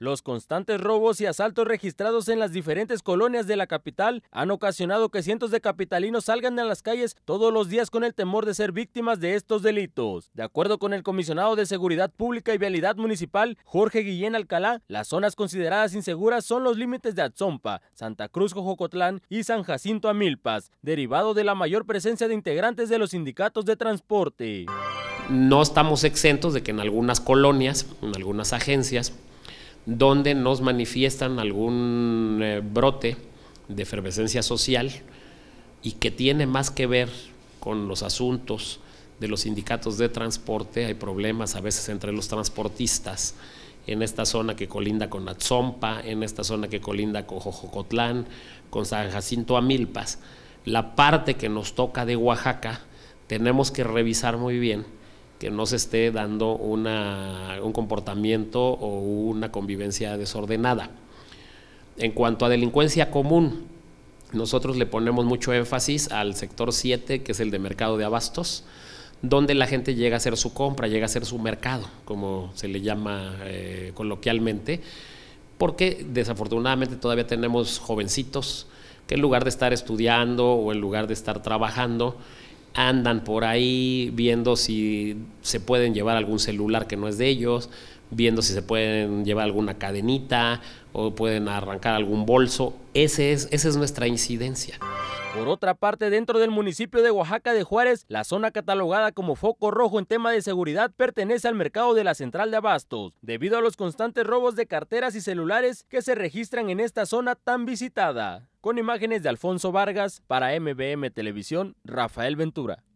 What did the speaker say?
Los constantes robos y asaltos registrados en las diferentes colonias de la capital han ocasionado que cientos de capitalinos salgan a las calles todos los días con el temor de ser víctimas de estos delitos. De acuerdo con el comisionado de Seguridad Pública y Vialidad Municipal, Jorge Guillén Alcalá, las zonas consideradas inseguras son los límites de Atzompa, Santa Cruz Jojocotlán y San Jacinto Amilpas, derivado de la mayor presencia de integrantes de los sindicatos de transporte. No estamos exentos de que en algunas colonias, en algunas agencias, donde nos manifiestan algún eh, brote de efervescencia social y que tiene más que ver con los asuntos de los sindicatos de transporte, hay problemas a veces entre los transportistas en esta zona que colinda con Atzompa, en esta zona que colinda con Jojocotlán, con San Jacinto Amilpas. La parte que nos toca de Oaxaca tenemos que revisar muy bien que no se esté dando una, un comportamiento o una convivencia desordenada. En cuanto a delincuencia común, nosotros le ponemos mucho énfasis al sector 7, que es el de mercado de abastos, donde la gente llega a hacer su compra, llega a hacer su mercado, como se le llama eh, coloquialmente, porque desafortunadamente todavía tenemos jovencitos que en lugar de estar estudiando o en lugar de estar trabajando, andan por ahí viendo si se pueden llevar algún celular que no es de ellos, viendo si se pueden llevar alguna cadenita o pueden arrancar algún bolso. Ese es, esa es nuestra incidencia. Por otra parte, dentro del municipio de Oaxaca de Juárez, la zona catalogada como foco rojo en tema de seguridad pertenece al mercado de la central de abastos, debido a los constantes robos de carteras y celulares que se registran en esta zona tan visitada. Con imágenes de Alfonso Vargas, para MBM Televisión, Rafael Ventura.